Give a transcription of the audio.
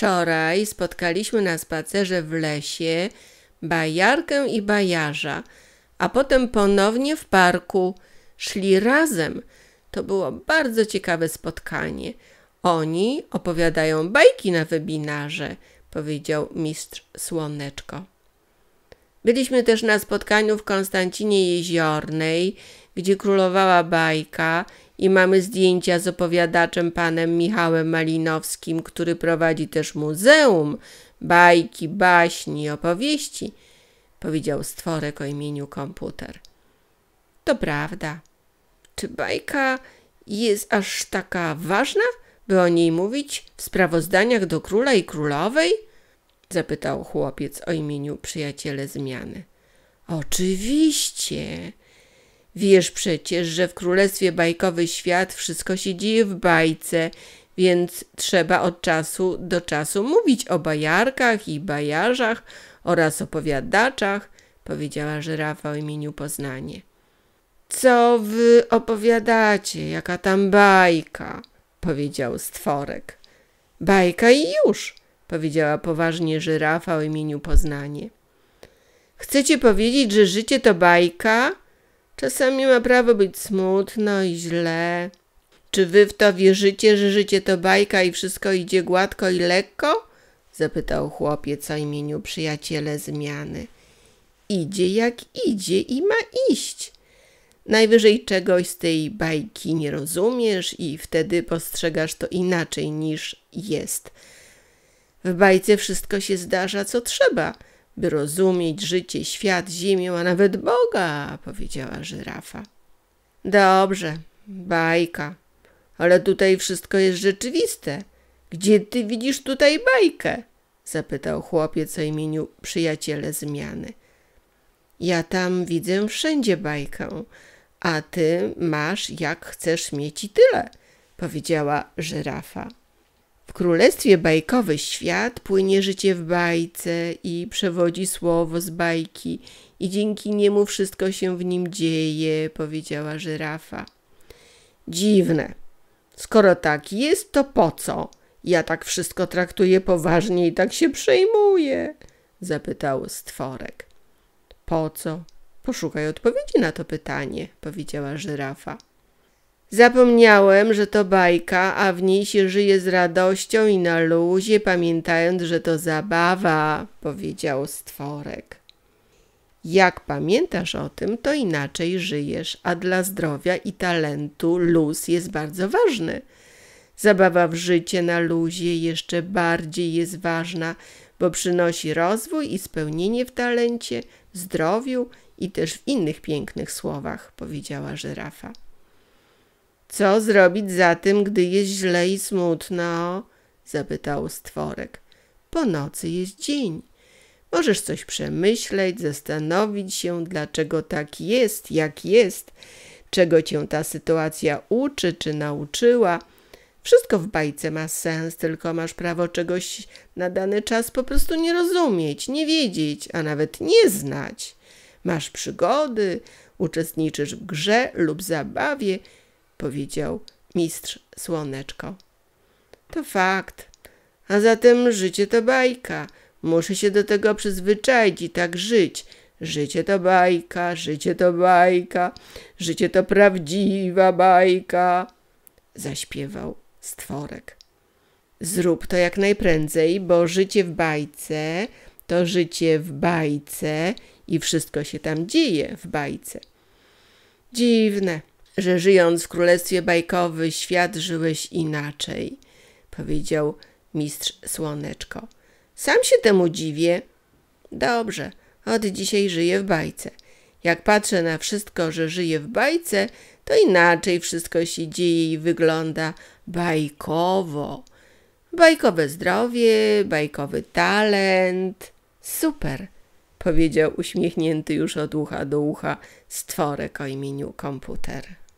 Wczoraj spotkaliśmy na spacerze w lesie bajarkę i bajarza, a potem ponownie w parku. Szli razem. To było bardzo ciekawe spotkanie. Oni opowiadają bajki na webinarze, powiedział mistrz Słoneczko. Byliśmy też na spotkaniu w Konstancinie Jeziornej, gdzie królowała bajka i mamy zdjęcia z opowiadaczem panem Michałem Malinowskim, który prowadzi też muzeum bajki, baśni, opowieści, powiedział stworek o imieniu komputer. To prawda. Czy bajka jest aż taka ważna, by o niej mówić w sprawozdaniach do króla i królowej? zapytał chłopiec o imieniu przyjaciele zmiany. Oczywiście, Wiesz przecież, że w królestwie bajkowy świat wszystko się dzieje w bajce, więc trzeba od czasu do czasu mówić o bajarkach i bajarzach oraz opowiadaczach, powiedziała żyrafa o imieniu Poznanie. Co wy opowiadacie, jaka tam bajka, powiedział stworek. Bajka i już, powiedziała poważnie żyrafa o imieniu Poznanie. Chcecie powiedzieć, że życie to bajka? Czasami ma prawo być smutno i źle. Czy wy w to wierzycie, że życie to bajka i wszystko idzie gładko i lekko? zapytał chłopiec o imieniu przyjaciele zmiany. Idzie jak idzie i ma iść. Najwyżej czegoś z tej bajki nie rozumiesz i wtedy postrzegasz to inaczej niż jest. W bajce wszystko się zdarza, co trzeba – by rozumieć życie, świat, ziemię, a nawet Boga, powiedziała żyrafa. Dobrze, bajka, ale tutaj wszystko jest rzeczywiste. Gdzie ty widzisz tutaj bajkę? zapytał chłopiec o imieniu przyjaciele zmiany. Ja tam widzę wszędzie bajkę, a ty masz jak chcesz mieć i tyle, powiedziała żyrafa. W królestwie bajkowy świat płynie życie w bajce i przewodzi słowo z bajki i dzięki niemu wszystko się w nim dzieje, powiedziała żyrafa. Dziwne. Skoro tak jest, to po co? Ja tak wszystko traktuję poważnie i tak się przejmuję, zapytał stworek. Po co? Poszukaj odpowiedzi na to pytanie, powiedziała żyrafa. Zapomniałem, że to bajka, a w niej się żyje z radością i na luzie, pamiętając, że to zabawa, powiedział stworek. Jak pamiętasz o tym, to inaczej żyjesz, a dla zdrowia i talentu luz jest bardzo ważny. Zabawa w życie na luzie jeszcze bardziej jest ważna, bo przynosi rozwój i spełnienie w talencie, zdrowiu i też w innych pięknych słowach, powiedziała żyrafa. Co zrobić za tym, gdy jest źle i smutno? zapytał stworek. Po nocy jest dzień. Możesz coś przemyśleć, zastanowić się, dlaczego tak jest, jak jest, czego cię ta sytuacja uczy czy nauczyła. Wszystko w bajce ma sens, tylko masz prawo czegoś na dany czas po prostu nie rozumieć, nie wiedzieć, a nawet nie znać. Masz przygody, uczestniczysz w grze lub zabawie, powiedział mistrz Słoneczko. To fakt. A zatem życie to bajka. Muszę się do tego przyzwyczaić i tak żyć. Życie to bajka, życie to bajka, życie to prawdziwa bajka, zaśpiewał stworek. Zrób to jak najprędzej, bo życie w bajce to życie w bajce i wszystko się tam dzieje w bajce. Dziwne, że żyjąc w królestwie bajkowy, świat żyłeś inaczej, powiedział mistrz Słoneczko. Sam się temu dziwię. Dobrze, od dzisiaj żyję w bajce. Jak patrzę na wszystko, że żyję w bajce, to inaczej wszystko się dzieje i wygląda bajkowo. Bajkowe zdrowie, bajkowy talent. Super, powiedział uśmiechnięty już od ucha do ucha stworek o imieniu komputer.